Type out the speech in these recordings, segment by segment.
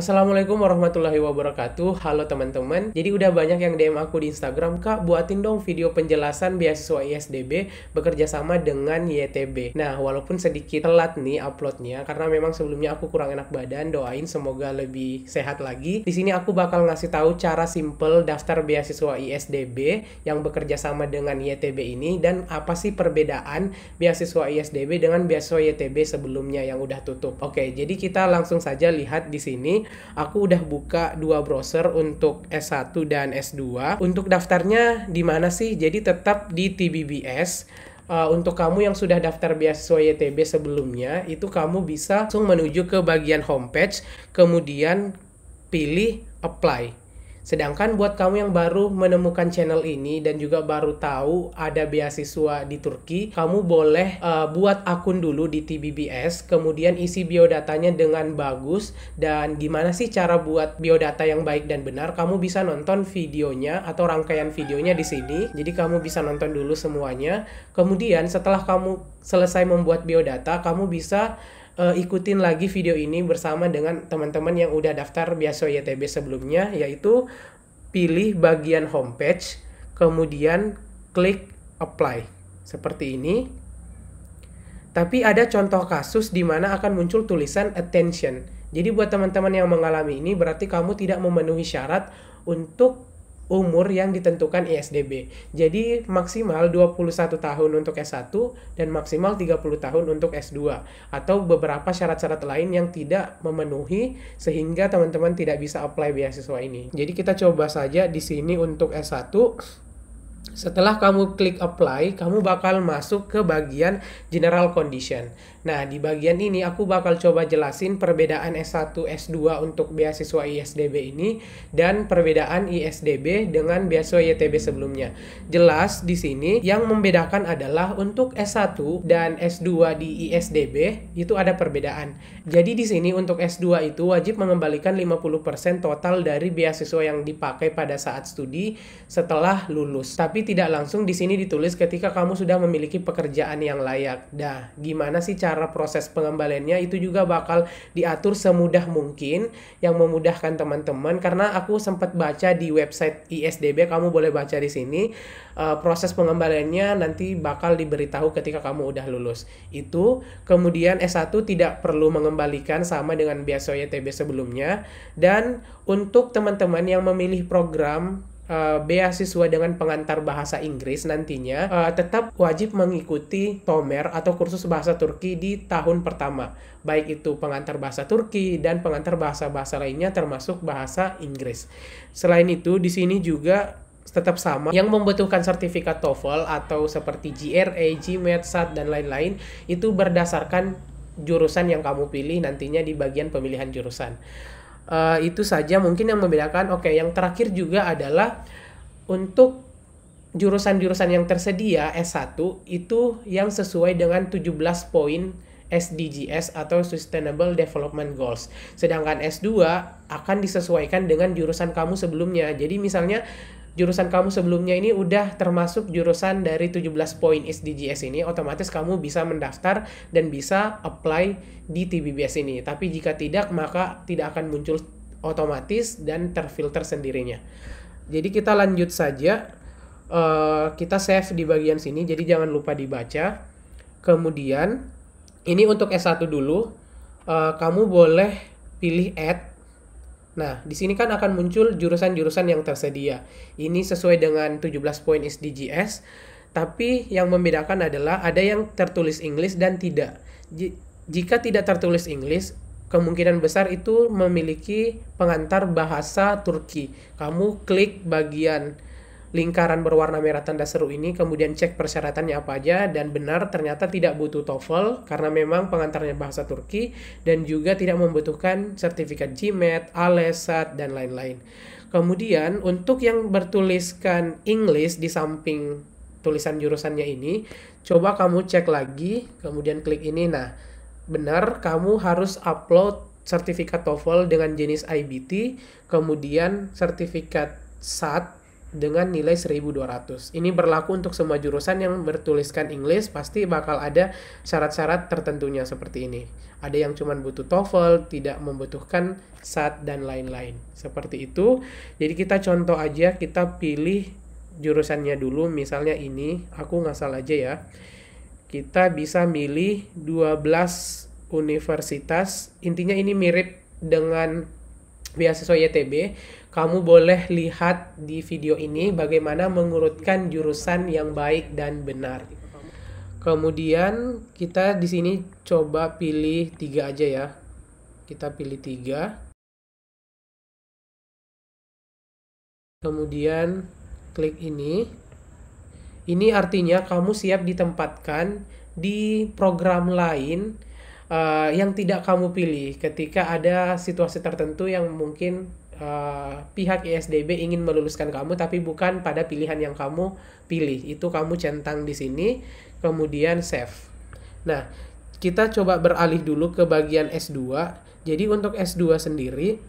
Assalamualaikum warahmatullahi wabarakatuh. Halo teman-teman. Jadi udah banyak yang DM aku di Instagram, "Kak, buatin dong video penjelasan beasiswa ISDB bekerja sama dengan YTB." Nah, walaupun sedikit telat nih uploadnya karena memang sebelumnya aku kurang enak badan, doain semoga lebih sehat lagi. Di sini aku bakal ngasih tahu cara simple daftar beasiswa ISDB yang bekerja sama dengan YTB ini dan apa sih perbedaan beasiswa ISDB dengan beasiswa YTB sebelumnya yang udah tutup. Oke, jadi kita langsung saja lihat di sini aku udah buka dua browser untuk S1 dan S2. Untuk daftarnya di mana sih? Jadi tetap di TBBS uh, eh, untuk kamu yang sudah daftar beasiswa YTB sebelumnya, itu kamu bisa langsung menuju ke bagian homepage, kemudian pilih apply. Sedangkan buat kamu yang baru menemukan channel ini dan juga baru tahu ada beasiswa di Turki, kamu boleh uh, buat akun dulu di TBBS, kemudian isi biodatanya dengan bagus dan gimana sih cara buat biodata yang baik dan benar, kamu bisa nonton videonya atau rangkaian videonya di sini. Jadi kamu bisa nonton dulu semuanya. Kemudian setelah kamu selesai membuat biodata, kamu bisa uh, ikutin lagi video ini bersama dengan teman-teman yang udah daftar biasa YTB sebelumnya yaitu pilih bagian homepage kemudian klik apply seperti ini tapi ada contoh kasus di mana akan muncul tulisan attention. Jadi buat teman-teman yang mengalami ini berarti kamu tidak memenuhi syarat untuk umur yang ditentukan ISDB. Jadi maksimal 21 tahun untuk S1 dan maksimal 30 tahun untuk S2 atau beberapa syarat-syarat lain yang tidak memenuhi sehingga teman-teman tidak bisa apply beasiswa ini. Jadi kita coba saja di sini untuk S1 setelah kamu klik apply, kamu bakal masuk ke bagian general condition. Nah, di bagian ini aku bakal coba jelasin perbedaan S1, S2 untuk beasiswa ISDB ini dan perbedaan ISDB dengan beasiswa YTB sebelumnya. Jelas di sini yang membedakan adalah untuk S1 dan S2 di ISDB itu ada perbedaan. Jadi di sini untuk S2 itu wajib mengembalikan 50% total dari beasiswa yang dipakai pada saat studi setelah lulus. Tapi tapi tidak langsung di sini ditulis ketika kamu sudah memiliki pekerjaan yang layak. Dah, gimana sih cara proses pengembaliannya itu juga bakal diatur semudah mungkin yang memudahkan teman-teman karena aku sempat baca di website ISDB kamu boleh baca di sini uh, proses pengembaliannya nanti bakal diberitahu ketika kamu udah lulus. Itu kemudian S1 tidak perlu mengembalikan sama dengan biasanya YTB sebelumnya dan untuk teman-teman yang memilih program Eh, beasiswa dengan pengantar bahasa Inggris nantinya uh, tetap wajib mengikuti TOMER atau kursus bahasa Turki di tahun pertama, baik itu pengantar bahasa Turki dan pengantar bahasa-bahasa lainnya termasuk bahasa Inggris. Selain itu, di sini juga tetap sama. Yang membutuhkan sertifikat TOEFL atau seperti GRA, GMAT, SAT dan lain-lain itu berdasarkan jurusan yang kamu pilih nantinya di bagian pemilihan jurusan uh, itu saja mungkin yang membedakan. Oke, okay, yang terakhir juga adalah untuk jurusan-jurusan yang tersedia S1 itu yang sesuai dengan 17 poin SDGs atau Sustainable Development Goals. Sedangkan S2 akan disesuaikan dengan jurusan kamu sebelumnya. Jadi misalnya jurusan kamu sebelumnya ini udah termasuk jurusan dari 17 poin SDGs ini, otomatis kamu bisa mendaftar dan bisa apply di TBBS ini. Tapi jika tidak, maka tidak akan muncul otomatis dan terfilter sendirinya. Jadi kita lanjut saja. Uh, kita save di bagian sini, jadi jangan lupa dibaca. Kemudian, ini untuk S1 dulu. Uh, kamu boleh pilih add Nah, di sini kan akan muncul jurusan-jurusan yang tersedia. Ini sesuai dengan 17 poin SDGs, tapi yang membedakan adalah ada yang tertulis Inggris dan tidak. Jika tidak tertulis Inggris, kemungkinan besar itu memiliki pengantar bahasa Turki. Kamu klik bagian lingkaran berwarna merah tanda seru ini, kemudian cek persyaratannya apa aja, dan benar ternyata tidak butuh TOEFL karena memang pengantarnya bahasa Turki, dan juga tidak membutuhkan sertifikat GMAT, ALESAT, dan lain-lain. Kemudian untuk yang bertuliskan English di samping tulisan jurusannya ini, coba kamu cek lagi, kemudian klik ini. Nah, benar kamu harus upload sertifikat TOEFL dengan jenis IBT, kemudian sertifikat SAT dengan nilai 1200. Ini berlaku untuk semua jurusan yang bertuliskan Inggris, pasti bakal ada syarat-syarat tertentunya seperti ini. Ada yang cuma butuh TOEFL, tidak membutuhkan SAT dan lain-lain. Seperti itu. Jadi kita contoh aja kita pilih jurusannya dulu, misalnya ini, aku ngasal aja ya. Kita bisa milih 12 universitas. Intinya ini mirip dengan beasiswa YTB kamu boleh lihat di video ini bagaimana mengurutkan jurusan yang baik dan benar. Kemudian kita di sini coba pilih tiga aja ya. Kita pilih tiga. Kemudian klik ini. Ini artinya kamu siap ditempatkan di program lain uh, yang tidak kamu pilih ketika ada situasi tertentu yang mungkin uh, pihak ISDB e ingin meluluskan kamu tapi bukan pada pilihan yang kamu pilih. Itu kamu centang di sini, kemudian save. Nah, kita coba beralih dulu ke bagian S2. Jadi untuk S2 sendiri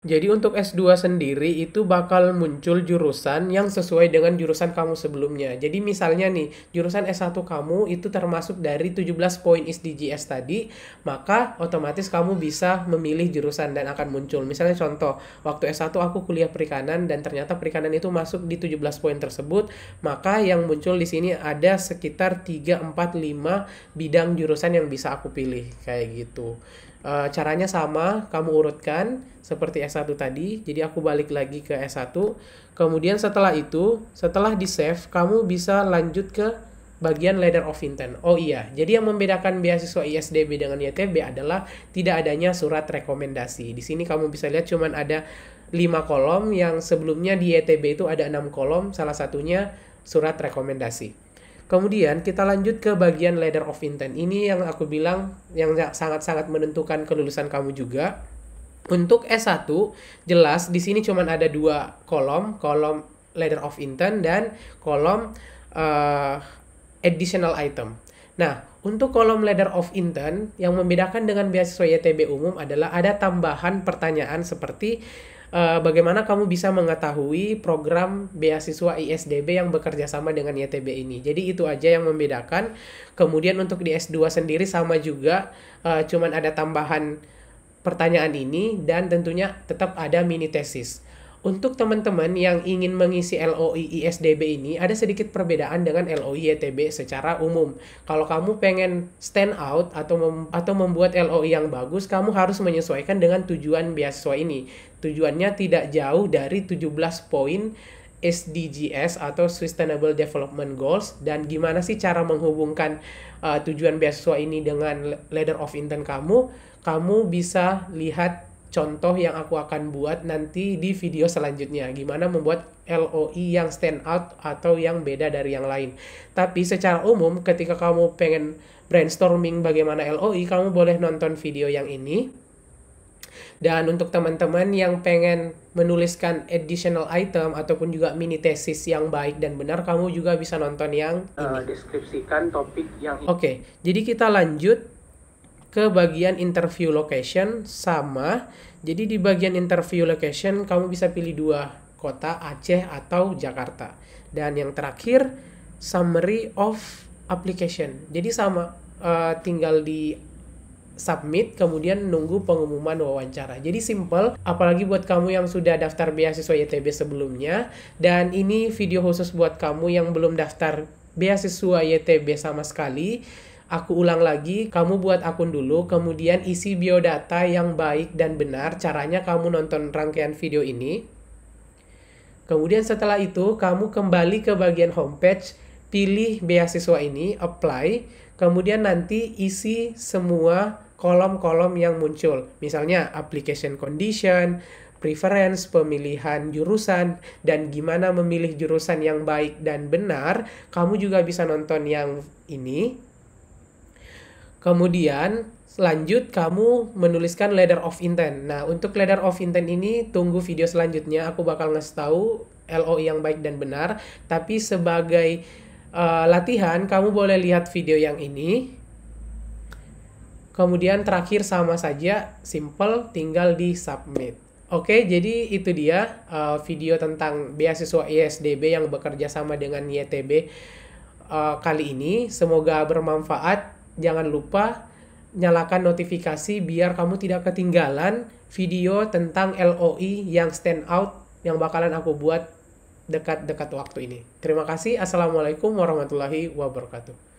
Jadi untuk S2 sendiri itu bakal muncul jurusan yang sesuai dengan jurusan kamu sebelumnya. Jadi misalnya nih, jurusan S1 kamu itu termasuk dari 17 poin SDGs tadi, maka otomatis kamu bisa memilih jurusan dan akan muncul. Misalnya contoh, waktu S1 aku kuliah perikanan dan ternyata perikanan itu masuk di 17 poin tersebut, maka yang muncul di sini ada sekitar 3 4 5 bidang jurusan yang bisa aku pilih kayak gitu uh, caranya sama, kamu urutkan seperti S1 tadi. Jadi aku balik lagi ke S1. Kemudian setelah itu, setelah di save, kamu bisa lanjut ke bagian letter of intent. Oh iya, jadi yang membedakan beasiswa ISDB dengan YTB adalah tidak adanya surat rekomendasi. Di sini kamu bisa lihat cuman ada 5 kolom yang sebelumnya di YTB itu ada 6 kolom, salah satunya surat rekomendasi. Kemudian kita lanjut ke bagian letter of intent. Ini yang aku bilang yang sangat-sangat menentukan kelulusan kamu juga. Untuk S1 jelas di sini cuman ada dua kolom, kolom letter of intent dan kolom uh, additional item. Nah, untuk kolom letter of intent yang membedakan dengan beasiswa YTB umum adalah ada tambahan pertanyaan seperti Eh, bagaimana kamu bisa mengetahui program beasiswa ISDB yang bekerja sama dengan YTB ini. Jadi itu aja yang membedakan. Kemudian untuk di S2 sendiri sama juga uh, cuman ada tambahan pertanyaan ini dan tentunya tetap ada mini tesis. Untuk teman-teman yang ingin mengisi LOI ISDB ini, ada sedikit perbedaan dengan LOI YTB e secara umum. Kalau kamu pengen stand out atau mem atau membuat LOI yang bagus, kamu harus menyesuaikan dengan tujuan beasiswa ini. Tujuannya tidak jauh dari 17 poin SDGs atau Sustainable Development Goals dan gimana sih cara menghubungkan uh, tujuan beasiswa ini dengan letter of intent kamu? Kamu bisa lihat contoh yang aku akan buat nanti di video selanjutnya gimana membuat LOI yang stand out atau yang beda dari yang lain. Tapi secara umum ketika kamu pengen brainstorming bagaimana LOI, kamu boleh nonton video yang ini. Dan untuk teman-teman yang pengen menuliskan additional item ataupun juga mini tesis yang baik dan benar, kamu juga bisa nonton yang eh, ini. Uh, deskripsikan topik yang Oke, okay, jadi kita lanjut ke bagian interview location sama. Jadi di bagian interview location kamu bisa pilih dua, kota Aceh atau Jakarta. Dan yang terakhir summary of application. Jadi sama uh, tinggal di submit kemudian nunggu pengumuman wawancara. Jadi simple apalagi buat kamu yang sudah daftar beasiswa YTB sebelumnya dan ini video khusus buat kamu yang belum daftar beasiswa YTB sama sekali Aku ulang lagi, kamu buat akun dulu, kemudian isi biodata yang baik dan benar. Caranya kamu nonton rangkaian video ini. Kemudian setelah itu, kamu kembali ke bagian homepage, pilih beasiswa ini, apply. Kemudian nanti isi semua kolom-kolom yang muncul. Misalnya application condition, preference, pemilihan jurusan, dan gimana memilih jurusan yang baik dan benar, kamu juga bisa nonton yang ini. Kemudian selanjut kamu menuliskan letter of intent. Nah, untuk letter of intent ini tunggu video selanjutnya aku bakal ngasih tahu LOI yang baik dan benar. Tapi sebagai uh, latihan kamu boleh lihat video yang ini. Kemudian terakhir sama saja, simple tinggal di submit. Oke, jadi itu dia uh, video tentang beasiswa ISDB yang bekerja sama dengan YTB uh, eh, kali ini. Semoga bermanfaat jangan lupa nyalakan notifikasi biar kamu tidak ketinggalan video tentang LOI yang stand out yang bakalan aku buat dekat-dekat waktu ini. Terima kasih. Assalamualaikum warahmatullahi wabarakatuh.